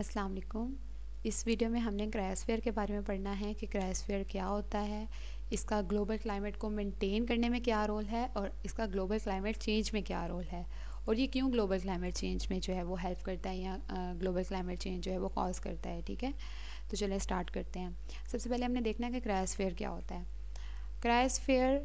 अस्सलाम वालेकुम इस वीडियो में हमने क्रायोस्फीयर के बारे में पढ़ना है कि क्रायोस्फीयर क्या होता है इसका ग्लोबल क्लाइमेट को मेंटेन करने में क्या रोल है और इसका ग्लोबल क्लाइमेट चेंज में क्या रोल है और ये क्यों ग्लोबल क्लाइमेट चेंज में जो है वो हेल्प करता है या ग्लोबल क्लाइमेट चेंज जो है वो कॉज करता है ठीक है तो चलिए स्टार्ट करते हैं सबसे पहले हमने देखना है कि क्रायोस्फीयर क्या होता है क्रायोस्फीयर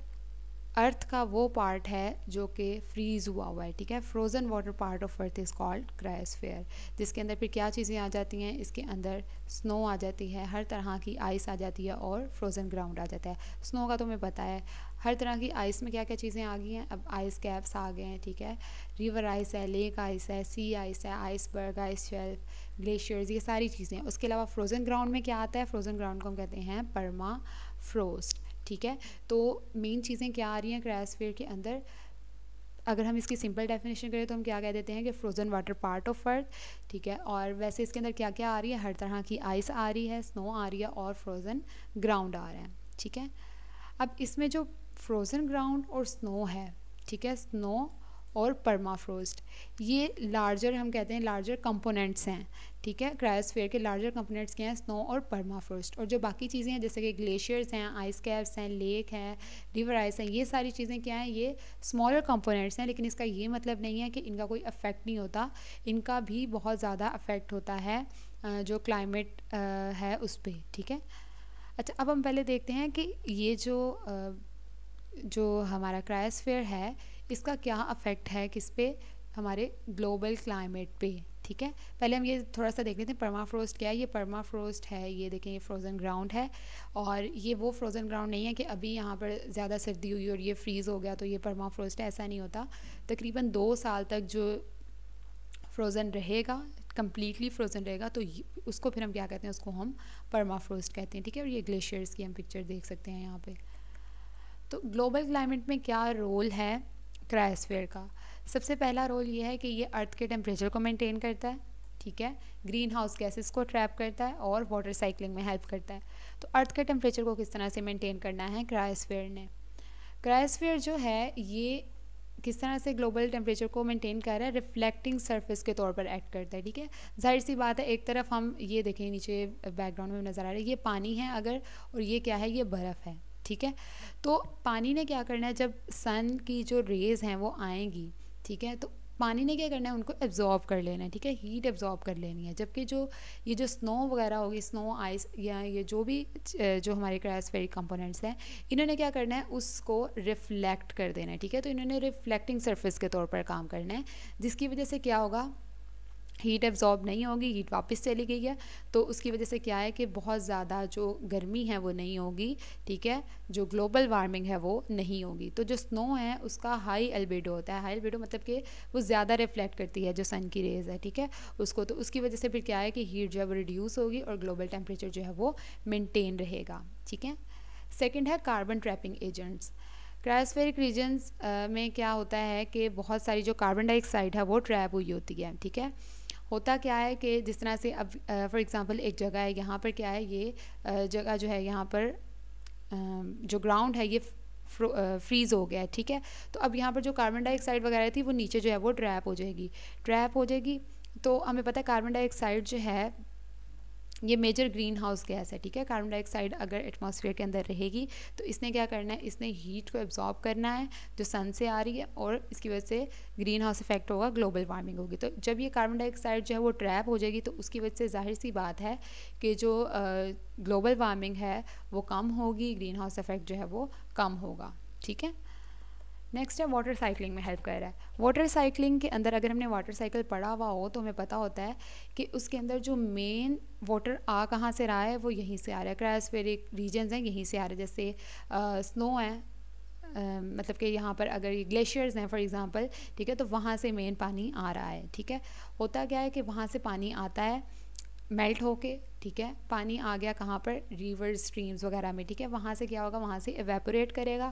अर्थ का वो पार्ट है जो कि फ्रीज़ हुआ हुआ है ठीक है frozen water part of earth is called cryosphere जिसके अंदर फिर क्या चीज़ें आ जाती हैं इसके अंदर स्नो आ जाती है हर तरह की आइस आ जाती है और फ्रोज़न ग्राउंड आ जाता है स्नो का तुम्हें तो पता है हर तरह की आइस में क्या क्या चीज़ें आ गई हैं अब आइस कैप्स आ गए हैं ठीक है रिवर आइस है लेक आइस है सी आइस है आइसबर्ग आइस शेल्फ ग्लेशियर्स ये सारी चीज़ें उसके अलावा फ्रोज़न ग्राउंड में क्या आता है फ्रोज़न ग्राउंड को हम कहते हैं परमा फ्रोस्ट ठीक है तो मेन चीज़ें क्या आ रही हैं क्रायोस्फीयर के अंदर अगर हम इसकी सिंपल डेफिनेशन करें तो हम क्या कह देते हैं कि frozen water part of earth ठीक है और वैसे इसके अंदर क्या क्या आ रही है हर तरह की आइस आ रही है स्नो आ रही है और फ्रोज़न ग्राउंड आ रहे हैं ठीक है अब इसमें जो फ्रोज़न ग्राउंड और स्नो है ठीक है स्नो और परमाफ्रोस्ट ये लार्जर हम कहते हैं लार्जर कंपोनेंट्स हैं ठीक है क्रायोस्फीयर के लार्जर कंपोनेंट्स क्या हैं स्नो और परमाफ्रोस्ट और जो बाकी चीज़ें हैं जैसे कि ग्लेशियर्स हैं आइस कैप्स हैं लेक हैं रिवर आइस हैं ये सारी चीज़ें क्या हैं ये स्मॉलर कंपोनेंट्स हैं लेकिन इसका ये मतलब नहीं है कि इनका कोई अफेक्ट नहीं होता इनका भी बहुत ज़्यादा अफेक्ट होता है जो क्लाइमेट है उस पर ठीक है अच्छा अब हम पहले देखते हैं कि ये जो जो हमारा क्रायोस्फेयर है इसका क्या अफेक्ट है किस पे हमारे ग्लोबल क्लाइमेट पे ठीक है पहले हम ये थोड़ा सा देख लेते हैं परमा फ्रोस्ट क्या है ये परमा फ्रोस्ट है ये देखें ये फ्रोज़न ग्राउंड है और ये वो फ्रोज़न ग्राउंड नहीं है कि अभी यहाँ पर ज़्यादा सर्दी हुई और ये फ्रीज़ हो गया तो ये परमा फ्रोस्ट है ऐसा नहीं होता तकरीबन दो साल तक जो फ्रोज़न रहेगा कम्प्लीटली फ्रोज़न रहेगा तो उसको फिर हम क्या कहते हैं उसको हम परमा फ्रोस्ट कहते हैं ठीक है और ये ग्लेशियर्स की हम पिक्चर देख सकते हैं यहाँ पर तो ग्लोबल क्लाइमेट में क्या रोल है क्रायोस्फेयर का सबसे पहला रोल ये है कि ये अर्थ के टेम्परेचर को मेंटेन करता है ठीक है ग्रीन हाउस गैसेस को ट्रैप करता है और वाटर साइकिलिंग में हेल्प करता है तो अर्थ के टेम्परेचर को किस तरह से मेंटेन करना है क्रायोस्फेयर ने क्रायोस्फेयर जो है ये किस तरह से ग्लोबल टेम्परेचर को मेंटेन कर रहा है रिफ्लेक्टिंग सरफेस के तौर पर एक्ट करता है ठीक है जाहिर सी बात है एक तरफ हम ये देखें नीचे बैकग्राउंड में नज़र आ रहा है ये पानी है अगर और ये क्या है ये बर्फ़ है ठीक है तो पानी ने क्या करना है जब सन की जो रेज़ हैं वो आएंगी ठीक है तो पानी ने क्या करना है उनको एब्जॉर्ब कर लेना है ठीक है हीट एब्जॉर्ब कर लेनी है जबकि जो ये जो स्नो वगैरह होगी स्नो आइस या ये जो भी जो हमारे क्रायोस्फेरिक कंपोनेंट्स हैं इन्होंने क्या करना है उसको रिफ्लेक्ट कर देना है ठीक है तो इन्होंने रिफ्लेक्टिंग सरफेस के तौर पर काम करना है जिसकी वजह से क्या होगा हीट एब्ज़ॉर्ब नहीं होगी हीट वापस चली गई है तो उसकी वजह से क्या है कि बहुत ज़्यादा जो गर्मी है वो नहीं होगी ठीक है जो ग्लोबल वार्मिंग है वो नहीं होगी तो जो स्नो है उसका हाई एल्बेडो होता है हाई एल्बेडो मतलब कि वो ज़्यादा रिफ्लेक्ट करती है जो सन की रेज़ है ठीक है उसको तो उसकी वजह से फिर क्या है कि हीट जो है वो रिड्यूस होगी और ग्लोबल टेम्परेचर जो है वो मेनटेन रहेगा ठीक है सेकेंड है carbon trapping agents cryospheric regions में क्या होता है कि बहुत सारी जो कार्बन डाइऑक्साइड है वो ट्रैप हुई होती है ठीक है होता क्या है कि जिस तरह से अब फॉर एग्ज़ाम्पल एक जगह है यहाँ पर क्या है ये जगह जो है यहाँ पर जो ग्राउंड है ये फ्रीज़ हो गया है ठीक है तो अब यहाँ पर जो कार्बन डाइऑक्साइड वगैरह थी वो नीचे जो है वो ट्रैप हो जाएगी ट्रैप हो जाएगी तो हमें पता है कार्बन डाइऑक्साइड जो है ये मेजर ग्रीन हाउस गैस है ठीक है कार्बन डाइऑक्साइड अगर एटमॉस्फेयर के अंदर रहेगी तो इसने क्या करना है इसने हीट को एब्जॉर्ब करना है जो सन से आ रही है और इसकी वजह से ग्रीन हाउस इफेक्ट होगा ग्लोबल वार्मिंग होगी तो जब ये कार्बन डाइऑक्साइड जो है वो ट्रैप हो जाएगी तो उसकी वजह से जाहिर सी बात है कि जो ग्लोबल वार्मिंग है वो कम होगी ग्रीन हाउस इफेक्ट जो है वो कम होगा ठीक है नेक्स्ट है वाटर साइकिलिंग में हेल्प कर रहा है वाटर साइकिलिंग के अंदर अगर हमने वाटर साइकिल पढ़ा हुआ हो तो हमें पता होता है कि उसके अंदर जो मेन वाटर आ कहाँ से रहा है वो यहीं से आ रहा है क्रायोस्फेरिक रीजन हैं यहीं से आ रहे हैं जैसे आ, स्नो है आ, मतलब कि यहाँ पर अगर ये ग्लेशियर्स हैं फॉर एग्ज़ाम्पल ठीक है तो वहाँ से मेन पानी आ रहा है ठीक है होता क्या है कि वहाँ से पानी आता है मेल्ट होके ठीक है पानी आ गया कहाँ पर रिवर स्ट्रीम्स वगैरह में ठीक है वहाँ से क्या होगा वहाँ से एवेपोरेट करेगा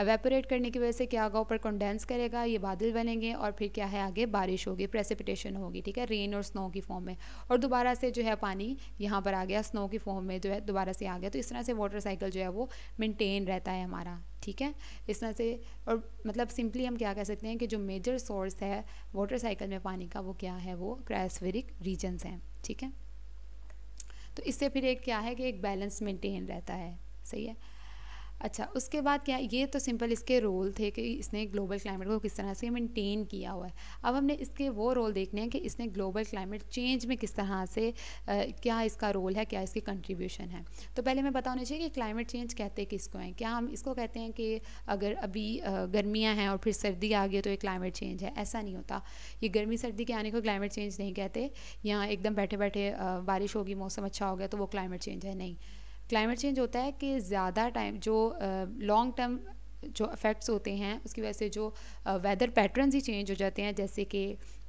एवेपोरेट करने की वजह से क्या होगा ऊपर कंडेंस करेगा ये बादल बनेंगे और फिर क्या है आगे बारिश होगी प्रेसिपिटेशन होगी ठीक है रेन और स्नो की फॉर्म में और दोबारा से जो है पानी यहाँ पर आ गया स्नो की फॉर्म में जो है दोबारा से आ गया तो इस तरह से वाटर साइकिल जो है वो मेनटेन रहता है हमारा ठीक है इस तरह से और मतलब सिंपली हम क्या कह सकते हैं कि जो मेजर सोर्स है वाटर साइकिल में पानी का वो क्या है वो क्रायोस्फेरिक रीजन्स हैं ठीक है तो इससे फिर एक क्या है कि एक बैलेंस मेंटेन रहता है सही है अच्छा उसके बाद क्या ये तो सिंपल इसके रोल थे कि इसने ग्लोबल क्लाइमेट को किस तरह से मेंटेन किया हुआ है अब हमने इसके वो रोल देखने हैं कि इसने ग्लोबल क्लाइमेट चेंज में किस तरह से आ, क्या इसका रोल है क्या इसकी कंट्रीब्यूशन है तो पहले मैं बताना चाहिए कि क्लाइमेट चेंज कहते किसको हैं क्या हम इसको कहते हैं कि अगर अभी गर्मियाँ हैं और फिर सर्दी आ गई तो ये क्लाइमेट चेंज है ऐसा नहीं होता ये गर्मी सर्दी के आने को क्लाइमेट चेंज नहीं कहते यहाँ एकदम बैठे बैठे बारिश होगी मौसम अच्छा हो गया तो वो क्लाइमेट चेंज है नहीं क्लाइमेट चेंज होता है कि ज़्यादा टाइम जो लॉन्ग टर्म जो इफ़ेक्ट्स होते हैं उसकी वजह से जो वेदर पैटर्न्स ही चेंज हो जाते हैं जैसे कि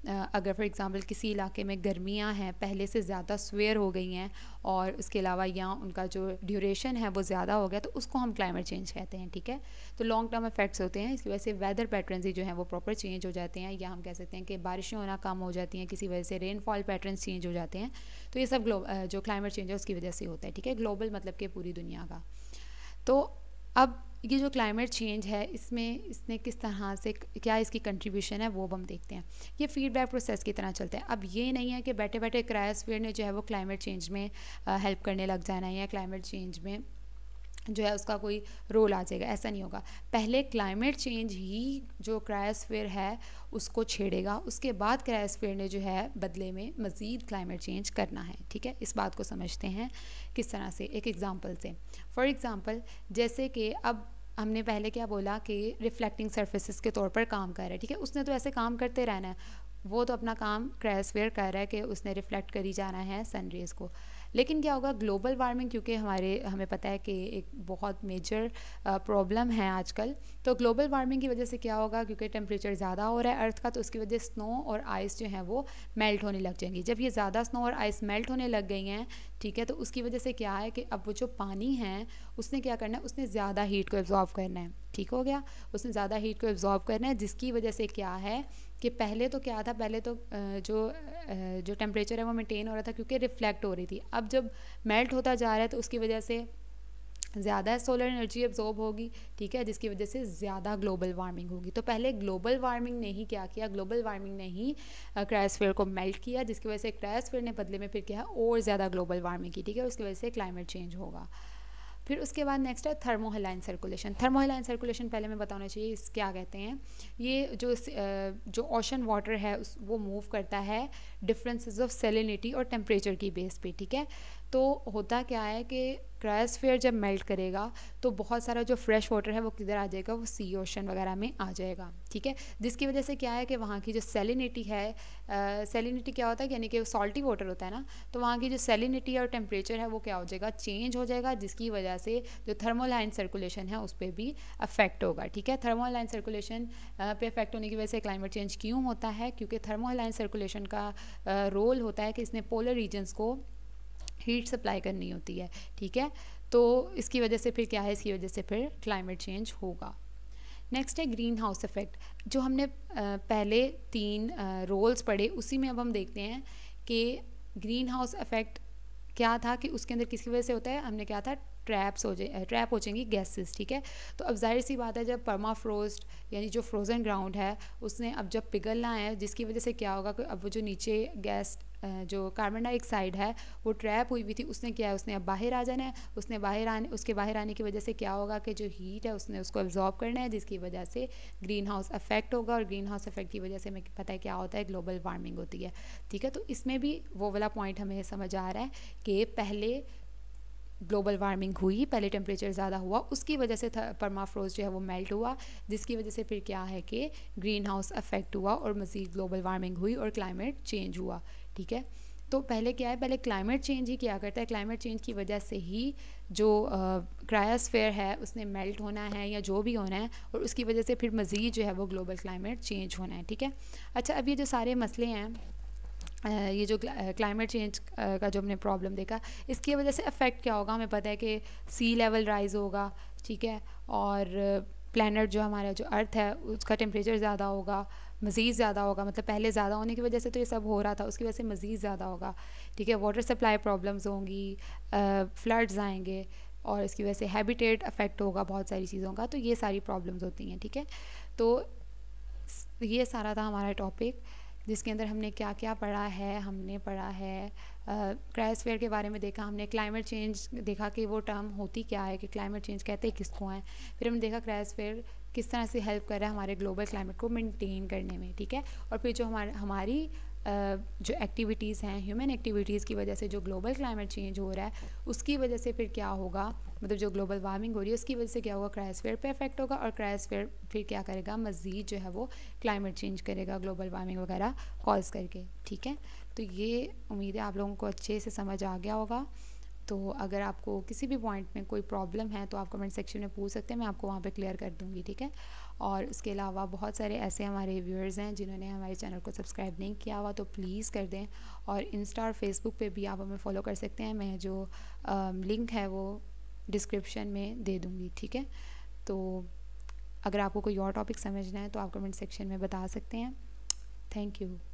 अगर फॉर एग्ज़ाम्पल किसी इलाके में गर्मियाँ हैं पहले से ज़्यादा स्वेयर हो गई हैं और उसके अलावा यहाँ उनका जो ड्यूरेशन है वो ज़्यादा हो गया तो उसको हम क्लाइमेट चेंज कहते हैं ठीक है तो लॉन्ग टर्म इफेक्ट्स होते हैं इसकी वजह से वेदर पैटर्न ही जो हैं वो प्रॉपर चेंज हो जाते हैं या हम कह सकते हैं कि बारिशें होना कम हो जाती हैं किसी वजह से रेनफॉल पैटर्न चेंज हो जाते हैं तो ये सब जो क्लाइमेट चेंज है उसकी वजह से होता है ठीक है ग्लोबल मतलब कि पूरी दुनिया का तो अब ये जो क्लाइमेट चेंज है इसमें इसने किस तरह से क्या इसकी कंट्रीब्यूशन है वो हम देखते हैं ये फीडबैक प्रोसेस की तरह चलता है अब ये नहीं है कि बैठे बैठे क्रायोस्फीयर ने जो है वो क्लाइमेट चेंज में हेल्प करने लग जाना है या क्लाइमेट चेंज में जो है उसका कोई रोल आ जाएगा ऐसा नहीं होगा पहले क्लाइमेट चेंज ही जो क्रायोस्फेयर है उसको छेड़ेगा उसके बाद क्रायोस्फेयर ने जो है बदले में मज़ीद क्लाइमेट चेंज करना है ठीक है इस बात को समझते हैं किस तरह से एक एग्ज़ाम्पल से फॉर एग्ज़ाम्पल जैसे कि अब हमने पहले क्या बोला कि रिफ्लेक्टिंग सर्फेसिस के तौर पर काम कर रहा है ठीक है उसने तो ऐसे काम करते रहना है वो तो अपना काम क्रैसवेयर कर रहा है कि उसने रिफ्लेक्ट करी जाना है सन रेज़ को लेकिन क्या होगा ग्लोबल वार्मिंग क्योंकि हमारे हमें पता है कि एक बहुत मेजर प्रॉब्लम है आजकल तो ग्लोबल वार्मिंग की वजह से क्या होगा क्योंकि टेम्परेचर ज़्यादा हो रहा है अर्थ का तो उसकी वजह स्नो और आइस जो है वो मेल्ट होने लग जाएंगी जब ये ज़्यादा स्नो और आइस मेल्ट होने लग गई हैं ठीक है तो उसकी वजह से क्या है कि अब वो जो पानी है उसने क्या करना है उसने ज़्यादा हीट को एब्ज़ॉर्व करना है ठीक हो गया उसने ज़्यादा हीट को एब्ज़ॉर्व करना है जिसकी वजह से क्या है कि पहले तो क्या था पहले तो जो जो टेम्परेचर है वो मेंटेन हो रहा था क्योंकि रिफ्लेक्ट हो रही थी अब जब मेल्ट होता जा रहा है तो उसकी वजह से ज़्यादा सोलर एनर्जी एब्जॉर्ब होगी ठीक है जिसकी वजह से ज़्यादा ग्लोबल वार्मिंग होगी तो पहले ग्लोबल वार्मिंग ने ही क्या किया ग्लोबल वार्मिंग ने ही क्रायोस्फेयर को मेल्ट किया जिसकी वजह से क्रायोस्फेयर ने बदले में फिर क्या है और ज़्यादा ग्लोबल वार्मिंग की ठीक है उसकी वजह से क्लाइमेट चेंज होगा फिर उसके बाद नेक्स्ट है थर्मोहेलाइन सर्कुलेशन थर्मोहेलाइन सर्कुलेशन पहले मैं बताना चाहिए इस क्या कहते हैं ये जो जो ओशन वाटर है उस वो मूव करता है डिफरेंसेस ऑफ सेलिनिटी और टेम्परेचर की बेस पे ठीक है तो होता क्या है कि क्रायोस्फेयर जब मेल्ट करेगा तो बहुत सारा जो फ्रेश वाटर है वो किधर आ जाएगा वो सी ओशन वगैरह में आ जाएगा ठीक है जिसकी वजह से क्या है कि वहाँ की जो सेलिनिटी है सेलिनिटी uh, क्या होता है यानी कि सॉल्टी वाटर होता है ना तो वहाँ की जो सेलिनिटी और टेम्परेचर है वो क्या हो जाएगा चेंज हो जाएगा जिसकी वजह से जो थर्मोलाइन लाइन सर्कुलेशन है उस पर भी अफेक्ट होगा ठीक है थर्मोलाइन लाइन सर्कुलेशन पे अफेक्ट होने की वजह से क्लाइमेट चेंज क्यों होता है क्योंकि थर्मोलाइन लाइन सर्कुलेशन का रोल uh, होता है कि इसने पोलर रीजन्स को हीट सप्लाई करनी होती है ठीक है तो इसकी वजह से फिर क्या है इसकी वजह से फिर क्लाइमेट चेंज होगा नेक्स्ट है ग्रीन हाउस इफ़ेक्ट जो हमने पहले तीन रोल्स पढ़े उसी में अब हम देखते हैं कि ग्रीन हाउस इफ़ेक्ट क्या था कि उसके अंदर किसकी वजह से होता है हमने क्या था ट्रैप्स हो जाए ट्रैप हो जाएंगी गैसेस ठीक है तो अब जाहिर सी बात है जब परमा फ्रोस्ट यानी जो फ्रोज़न ग्राउंड है उसने अब जब पिघलना है जिसकी वजह से क्या होगा कि अब वो जो नीचे गैस जो कार्बन डाइऑक्साइड है वो ट्रैप हुई हुई थी उसने क्या है उसने अब बाहर आ जाना है उसने बाहर आने उसके बाहर आने की वजह से क्या होगा कि जो हीट है उसने उसको एब्जॉर्ब करना है जिसकी वजह से ग्रीन हाउस इफेक्ट होगा और ग्रीन हाउस इफेक्ट की वजह से हमें पता है क्या होता है ग्लोबल वार्मिंग होती है ठीक है तो इसमें भी वो वाला पॉइंट हमें समझ आ रहा है कि पहले ग्लोबल वार्मिंग हुई पहले टेम्परेचर ज़्यादा हुआ उसकी वजह से परमाफ्रोज जो है वो मेल्ट हुआ जिसकी वजह से फिर क्या है कि ग्रीन हाउस अफेक्ट हुआ और मज़ीद ग्लोबल वार्मिंग हुई और क्लाइमेट चेंज हुआ ठीक है तो पहले क्या है पहले क्लाइमेट चेंज ही क्या करता है क्लाइमेट चेंज की वजह से ही जो क्रायोस्फेयर है उसने मेल्ट होना है या जो भी होना है और उसकी वजह से फिर मज़ीद जो है वो ग्लोबल क्लाइमेट चेंज होना है ठीक है अच्छा अब ये जो सारे मसले हैं ये जो क्लाइमेट चेंज का जो हमने प्रॉब्लम देखा इसकी वजह से इफ़ेक्ट क्या होगा हमें पता है कि सी लेवल राइज़ होगा ठीक है और प्लानट जो हमारा जो अर्थ है उसका टेम्परेचर ज़्यादा होगा मज़ीद ज़्यादा होगा मतलब पहले ज़्यादा होने की वजह से तो ये सब हो रहा था उसकी वजह से मज़ीद ज़्यादा होगा ठीक है वाटर सप्लाई प्रॉब्लम्स होंगी फ्लड्स आएंगे और इसकी वजह से हैबिटेट अफेक्ट होगा बहुत सारी चीज़ों का तो ये सारी प्रॉब्लम्स होती हैं ठीक है तो ये सारा था हमारा टॉपिक जिसके अंदर हमने क्या क्या पढ़ा है हमने पढ़ा है क्राइसफेयर के बारे में देखा हमने क्लाइमेट चेंज देखा कि वो टर्म होती क्या है कि क्लाइमेट चेंज कहते हैं किसको हैं फिर हमने देखा क्राइसफेयर किस तरह से हेल्प कर रहा है हमारे ग्लोबल क्लाइमेट को मेंटेन करने में ठीक है और फिर जो हमारे हमारी जो एक्टिविटीज़ हैं ह्यूमन एक्टिविटीज़ की वजह से जो ग्लोबल क्लाइमेट चेंज हो रहा है उसकी वजह से फिर क्या होगा मतलब जो ग्लोबल वार्मिंग हो रही है उसकी वजह से क्या होगा क्राइसफेयर पे इफेक्ट होगा और क्राइसफेयर फिर क्या करेगा मज़ीद जो है वो क्लाइमेट चेंज करेगा ग्लोबल वार्मिंग वगैरह कॉज करके ठीक है तो ये उम्मीद है आप लोगों को अच्छे से समझ आ गया होगा तो अगर आपको किसी भी पॉइंट में कोई प्रॉब्लम है तो आप कमेंट सेक्शन में पूछ सकते हैं मैं आपको वहाँ पर क्लियर कर दूँगी ठीक है और उसके अलावा बहुत सारे ऐसे हमारे व्यूअर्स हैं जिन्होंने हमारे चैनल को सब्सक्राइब नहीं किया हुआ तो प्लीज़ कर दें और इंस्टा और फेसबुक पे भी आप हमें फॉलो कर सकते हैं मैं जो आ, लिंक है वो डिस्क्रिप्शन में दे दूँगी ठीक है तो अगर आपको कोई और टॉपिक समझना है तो आप कमेंट सेक्शन में बता सकते हैं थैंक यू